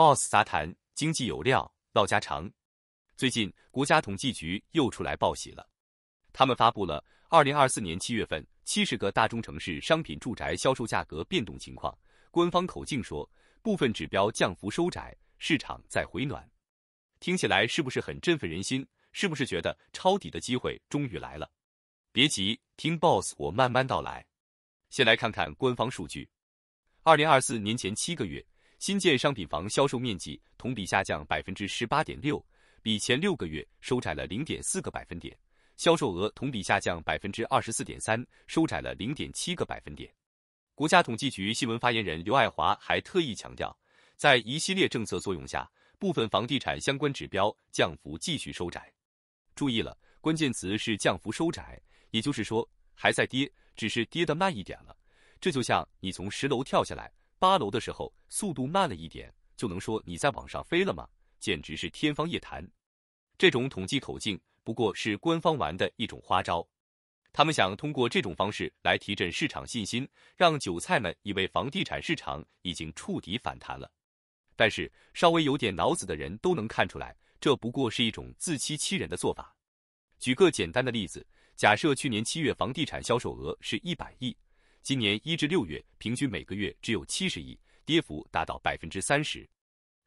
boss 杂谈，经济有料，唠家常。最近国家统计局又出来报喜了，他们发布了二零二四年七月份七十个大中城市商品住宅销售价格变动情况。官方口径说，部分指标降幅收窄，市场在回暖。听起来是不是很振奋人心？是不是觉得抄底的机会终于来了？别急，听 boss 我慢慢道来。先来看看官方数据，二零二四年前七个月。新建商品房销售面积同比下降百分之十八点六，比前六个月收窄了零点四个百分点；销售额同比下降百分之二十四点三，收窄了零点七个百分点。国家统计局新闻发言人刘爱华还特意强调，在一系列政策作用下，部分房地产相关指标降幅继续收窄。注意了，关键词是降幅收窄，也就是说还在跌，只是跌得慢一点了。这就像你从十楼跳下来。八楼的时候速度慢了一点，就能说你在往上飞了吗？简直是天方夜谭。这种统计口径不过是官方玩的一种花招，他们想通过这种方式来提振市场信心，让韭菜们以为房地产市场已经触底反弹了。但是稍微有点脑子的人都能看出来，这不过是一种自欺欺人的做法。举个简单的例子，假设去年七月房地产销售额是一百亿。今年一至六月，平均每个月只有七十亿，跌幅达到百分之三十。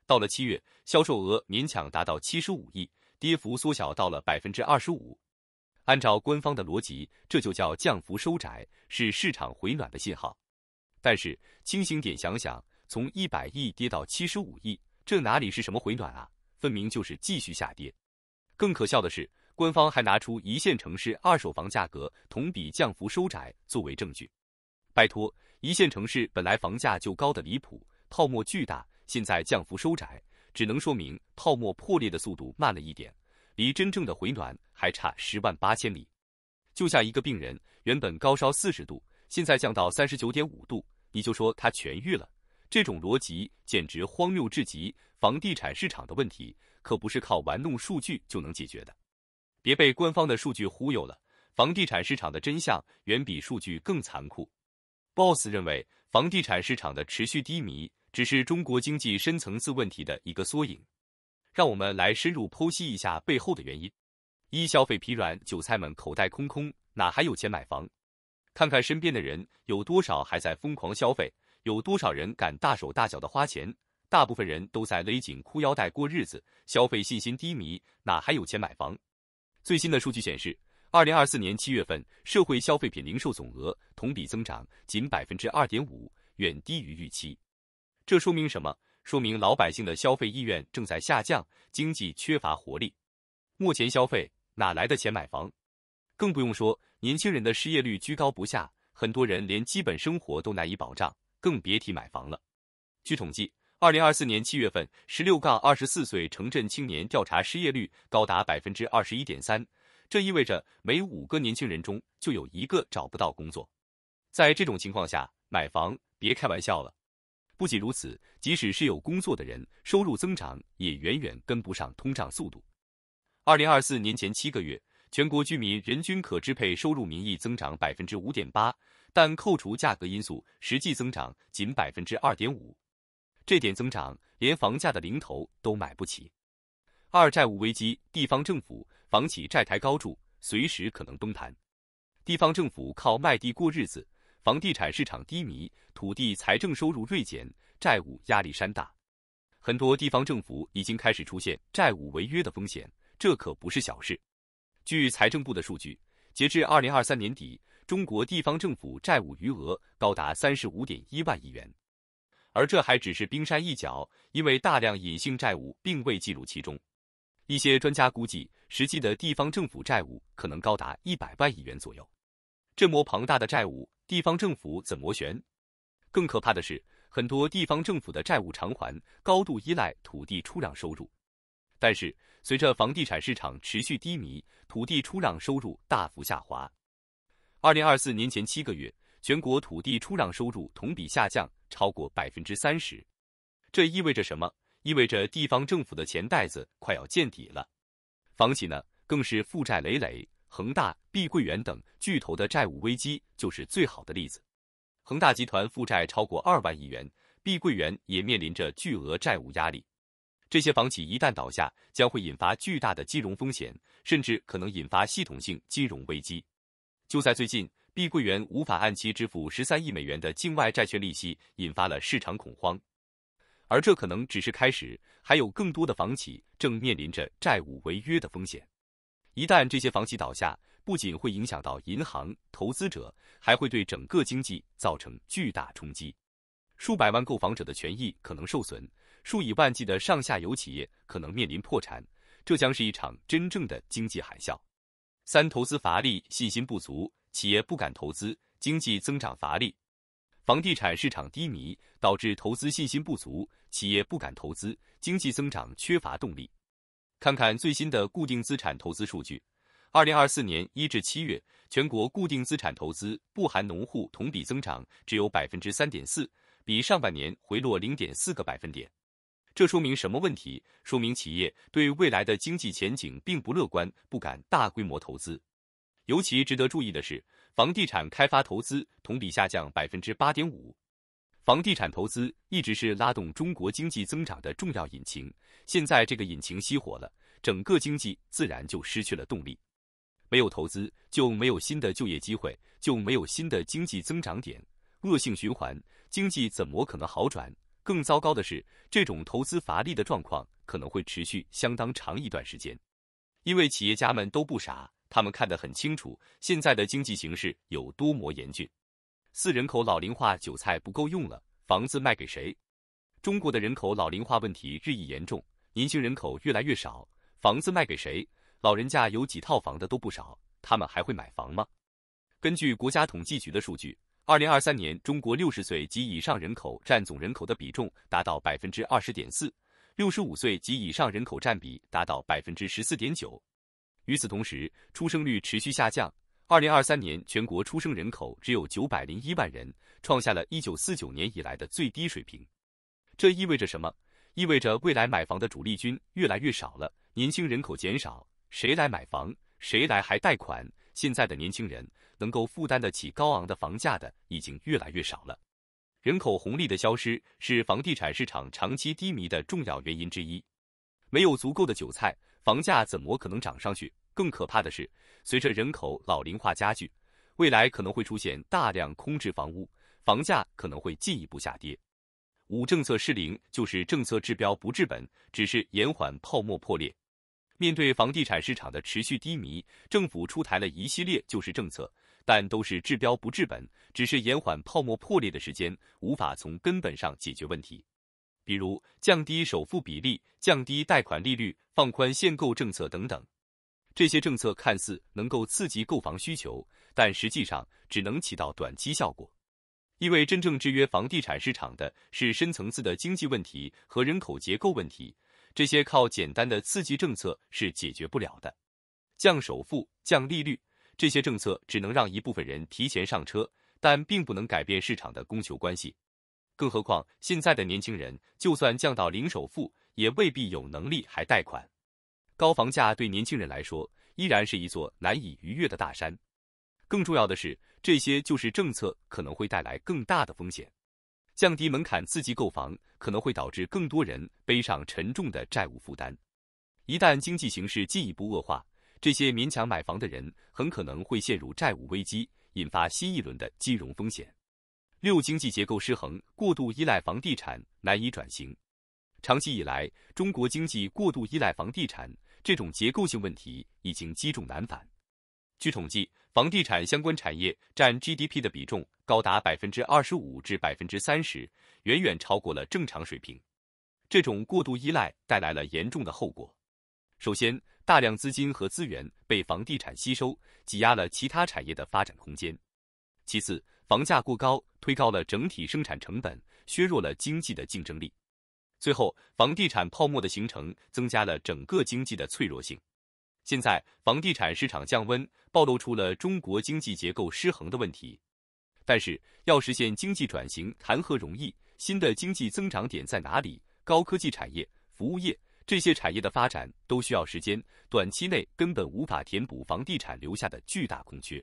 到了七月，销售额勉强达到七十五亿，跌幅缩小到了百分之二十五。按照官方的逻辑，这就叫降幅收窄，是市场回暖的信号。但是清醒点想想，从一百亿跌到七十五亿，这哪里是什么回暖啊？分明就是继续下跌。更可笑的是，官方还拿出一线城市二手房价格同比降幅收窄作为证据。拜托，一线城市本来房价就高的离谱，泡沫巨大，现在降幅收窄，只能说明泡沫破裂的速度慢了一点，离真正的回暖还差十万八千里。就像一个病人原本高烧四十度，现在降到三十九点五度，你就说他痊愈了，这种逻辑简直荒谬至极。房地产市场的问题可不是靠玩弄数据就能解决的，别被官方的数据忽悠了，房地产市场的真相远比数据更残酷。boss 认为，房地产市场的持续低迷只是中国经济深层次问题的一个缩影。让我们来深入剖析一下背后的原因。一、消费疲软，韭菜们口袋空空，哪还有钱买房？看看身边的人，有多少还在疯狂消费？有多少人敢大手大脚的花钱？大部分人都在勒紧裤腰带过日子，消费信心低迷，哪还有钱买房？最新的数据显示。二零二四年七月份，社会消费品零售总额同比增长仅百分之二点五，远低于预期。这说明什么？说明老百姓的消费意愿正在下降，经济缺乏活力。目前消费哪来的钱买房？更不用说年轻人的失业率居高不下，很多人连基本生活都难以保障，更别提买房了。据统计，二零二四年七月份，十六杠二十四岁城镇青年调查失业率高达百分之二十一点三。这意味着每五个年轻人中就有一个找不到工作。在这种情况下，买房别开玩笑了。不仅如此，即使是有工作的人，收入增长也远远跟不上通胀速度。二零二四年前七个月，全国居民人均可支配收入名义增长百分之五点八，但扣除价格因素，实际增长仅百分之二点五。这点增长连房价的零头都买不起。二债务危机，地方政府。房企债台高筑，随时可能崩盘；地方政府靠卖地过日子，房地产市场低迷，土地财政收入锐减，债务压力山大。很多地方政府已经开始出现债务违约的风险，这可不是小事。据财政部的数据，截至二零二三年底，中国地方政府债务余额高达三十五点一万亿元，而这还只是冰山一角，因为大量隐性债务并未计入其中。一些专家估计，实际的地方政府债务可能高达一百万亿元左右。这么庞大的债务，地方政府怎么悬？更可怕的是，很多地方政府的债务偿还高度依赖土地出让收入。但是，随着房地产市场持续低迷，土地出让收入大幅下滑。二零二四年前七个月，全国土地出让收入同比下降超过百分之三十。这意味着什么？意味着地方政府的钱袋子快要见底了，房企呢更是负债累累，恒大、碧桂园等巨头的债务危机就是最好的例子。恒大集团负债超过二万亿元，碧桂园也面临着巨额债务压力。这些房企一旦倒下，将会引发巨大的金融风险，甚至可能引发系统性金融危机。就在最近，碧桂园无法按期支付十三亿美元的境外债券利息，引发了市场恐慌。而这可能只是开始，还有更多的房企正面临着债务违约的风险。一旦这些房企倒下，不仅会影响到银行、投资者，还会对整个经济造成巨大冲击。数百万购房者的权益可能受损，数以万计的上下游企业可能面临破产，这将是一场真正的经济海啸。三、投资乏力，信心不足，企业不敢投资，经济增长乏力。房地产市场低迷，导致投资信心不足，企业不敢投资，经济增长缺乏动力。看看最新的固定资产投资数据，二零二四年一至七月，全国固定资产投资（不含农户）同比增长只有百分之三点四，比上半年回落零点四个百分点。这说明什么问题？说明企业对未来的经济前景并不乐观，不敢大规模投资。尤其值得注意的是。房地产开发投资同比下降百分之八点五，房地产投资一直是拉动中国经济增长的重要引擎。现在这个引擎熄火了，整个经济自然就失去了动力。没有投资，就没有新的就业机会，就没有新的经济增长点，恶性循环，经济怎么可能好转？更糟糕的是，这种投资乏力的状况可能会持续相当长一段时间，因为企业家们都不傻。他们看得很清楚，现在的经济形势有多么严峻。四人口老龄化，韭菜不够用了，房子卖给谁？中国的人口老龄化问题日益严重，年轻人口越来越少，房子卖给谁？老人家有几套房的都不少，他们还会买房吗？根据国家统计局的数据，二零二三年中国六十岁及以上人口占总人口的比重达到百分之二十点四，六十五岁及以上人口占比达到百分之十四点九。与此同时，出生率持续下降。二零二三年全国出生人口只有九百零一万人，创下了一九四九年以来的最低水平。这意味着什么？意味着未来买房的主力军越来越少了。年轻人口减少，谁来买房？谁来还贷款？现在的年轻人能够负担得起高昂的房价的已经越来越少了。人口红利的消失是房地产市场长期低迷的重要原因之一。没有足够的“韭菜”。房价怎么可能涨上去？更可怕的是，随着人口老龄化加剧，未来可能会出现大量空置房屋，房价可能会进一步下跌。五政策失灵，就是政策治标不治本，只是延缓泡沫破裂。面对房地产市场的持续低迷，政府出台了一系列救市政策，但都是治标不治本，只是延缓泡沫破裂的时间，无法从根本上解决问题。比如降低首付比例、降低贷款利率、放宽限购政策等等，这些政策看似能够刺激购房需求，但实际上只能起到短期效果。因为真正制约房地产市场的是深层次的经济问题和人口结构问题，这些靠简单的刺激政策是解决不了的。降首付、降利率，这些政策只能让一部分人提前上车，但并不能改变市场的供求关系。更何况，现在的年轻人就算降到零首付，也未必有能力还贷款。高房价对年轻人来说，依然是一座难以逾越的大山。更重要的是，这些就是政策可能会带来更大的风险。降低门槛刺激购房，可能会导致更多人背上沉重的债务负担。一旦经济形势进一步恶化，这些勉强买房的人很可能会陷入债务危机，引发新一轮的金融风险。六经济结构失衡，过度依赖房地产难以转型。长期以来，中国经济过度依赖房地产，这种结构性问题已经积重难返。据统计，房地产相关产业占 GDP 的比重高达百分之二十五至百分之三十，远远超过了正常水平。这种过度依赖带来了严重的后果。首先，大量资金和资源被房地产吸收，挤压了其他产业的发展空间。其次，房价过高推高了整体生产成本，削弱了经济的竞争力。最后，房地产泡沫的形成增加了整个经济的脆弱性。现在，房地产市场降温暴露出了中国经济结构失衡的问题。但是，要实现经济转型谈何容易？新的经济增长点在哪里？高科技产业、服务业这些产业的发展都需要时间，短期内根本无法填补房地产留下的巨大空缺。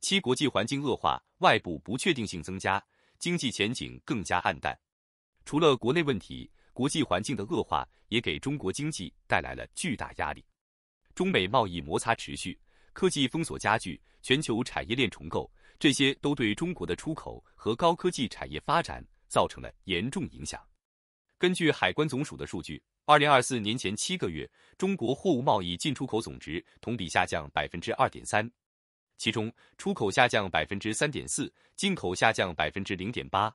七，国际环境恶化，外部不确定性增加，经济前景更加暗淡。除了国内问题，国际环境的恶化也给中国经济带来了巨大压力。中美贸易摩擦持续，科技封锁加剧，全球产业链重构，这些都对中国的出口和高科技产业发展造成了严重影响。根据海关总署的数据，二零二四年前七个月，中国货物贸易进出口总值同比下降百分之二点三。其中出口下降百分之三点四，进口下降百分之零点八，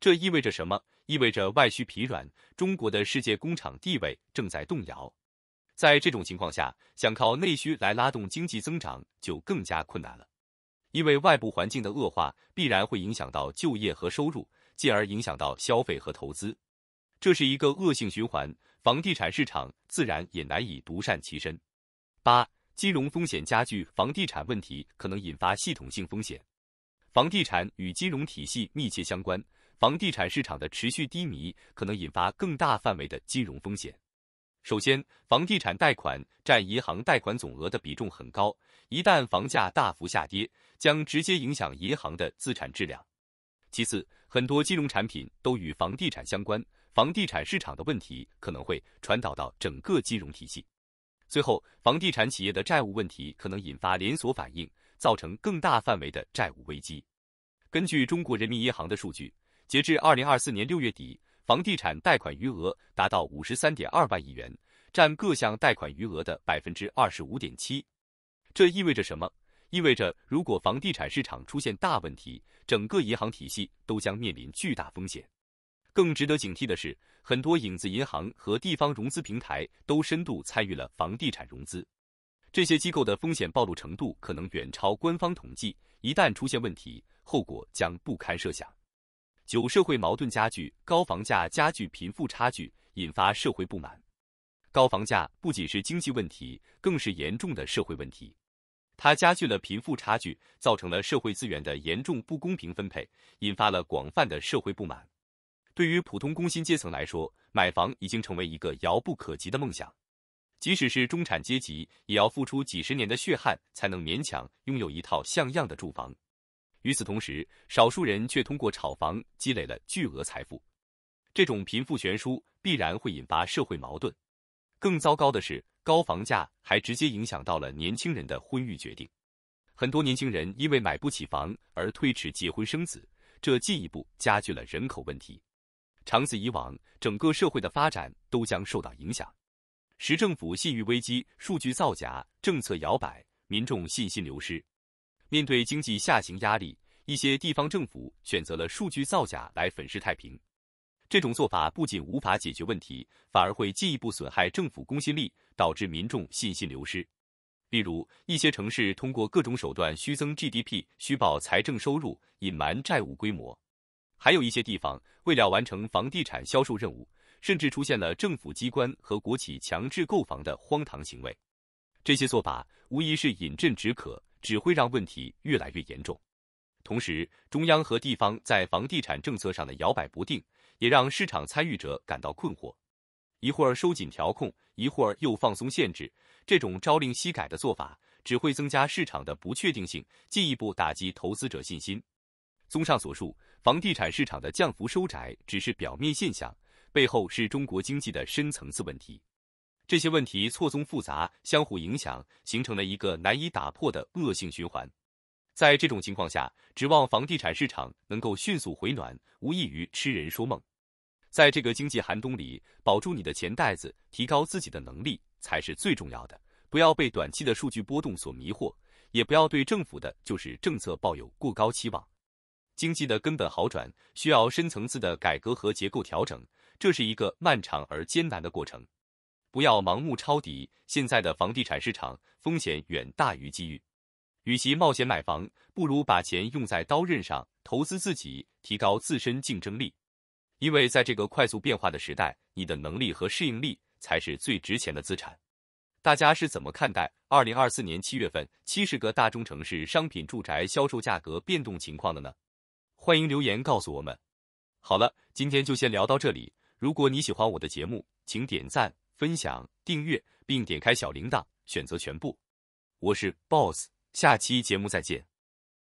这意味着什么？意味着外需疲软，中国的世界工厂地位正在动摇。在这种情况下，想靠内需来拉动经济增长就更加困难了，因为外部环境的恶化必然会影响到就业和收入，进而影响到消费和投资，这是一个恶性循环，房地产市场自然也难以独善其身。八。金融风险加剧，房地产问题可能引发系统性风险。房地产与金融体系密切相关，房地产市场的持续低迷可能引发更大范围的金融风险。首先，房地产贷款占银行贷款总额的比重很高，一旦房价大幅下跌，将直接影响银行的资产质量。其次，很多金融产品都与房地产相关，房地产市场的问题可能会传导到整个金融体系。最后，房地产企业的债务问题可能引发连锁反应，造成更大范围的债务危机。根据中国人民银行的数据，截至二零二四年六月底，房地产贷款余额达到五十三点二万亿元，占各项贷款余额的百分之二十五点七。这意味着什么？意味着如果房地产市场出现大问题，整个银行体系都将面临巨大风险。更值得警惕的是，很多影子银行和地方融资平台都深度参与了房地产融资，这些机构的风险暴露程度可能远超官方统计，一旦出现问题，后果将不堪设想。九、社会矛盾加剧，高房价加剧贫富差距，引发社会不满。高房价不仅是经济问题，更是严重的社会问题，它加剧了贫富差距，造成了社会资源的严重不公平分配，引发了广泛的社会不满。对于普通工薪阶层来说，买房已经成为一个遥不可及的梦想。即使是中产阶级，也要付出几十年的血汗才能勉强拥有一套像样的住房。与此同时，少数人却通过炒房积累了巨额财富。这种贫富悬殊必然会引发社会矛盾。更糟糕的是，高房价还直接影响到了年轻人的婚育决定。很多年轻人因为买不起房而推迟结婚生子，这进一步加剧了人口问题。长此以往，整个社会的发展都将受到影响。时政府信誉危机、数据造假、政策摇摆，民众信心流失。面对经济下行压力，一些地方政府选择了数据造假来粉饰太平。这种做法不仅无法解决问题，反而会进一步损害政府公信力，导致民众信心流失。例如，一些城市通过各种手段虚增 GDP、虚报财政收入、隐瞒债务规模。还有一些地方，为了完成房地产销售任务，甚至出现了政府机关和国企强制购房的荒唐行为。这些做法无疑是饮鸩止渴，只会让问题越来越严重。同时，中央和地方在房地产政策上的摇摆不定，也让市场参与者感到困惑：一会儿收紧调控，一会儿又放松限制，这种朝令夕改的做法，只会增加市场的不确定性，进一步打击投资者信心。综上所述。房地产市场的降幅收窄只是表面现象，背后是中国经济的深层次问题。这些问题错综复杂，相互影响，形成了一个难以打破的恶性循环。在这种情况下，指望房地产市场能够迅速回暖，无异于痴人说梦。在这个经济寒冬里，保住你的钱袋子，提高自己的能力才是最重要的。不要被短期的数据波动所迷惑，也不要对政府的就是政策抱有过高期望。经济的根本好转需要深层次的改革和结构调整，这是一个漫长而艰难的过程。不要盲目抄底，现在的房地产市场风险远大于机遇。与其冒险买房，不如把钱用在刀刃上，投资自己，提高自身竞争力。因为在这个快速变化的时代，你的能力和适应力才是最值钱的资产。大家是怎么看待二零二四年七月份七十个大中城市商品住宅销售价格变动情况的呢？欢迎留言告诉我们。好了，今天就先聊到这里。如果你喜欢我的节目，请点赞、分享、订阅，并点开小铃铛，选择全部。我是 Boss，下期节目再见。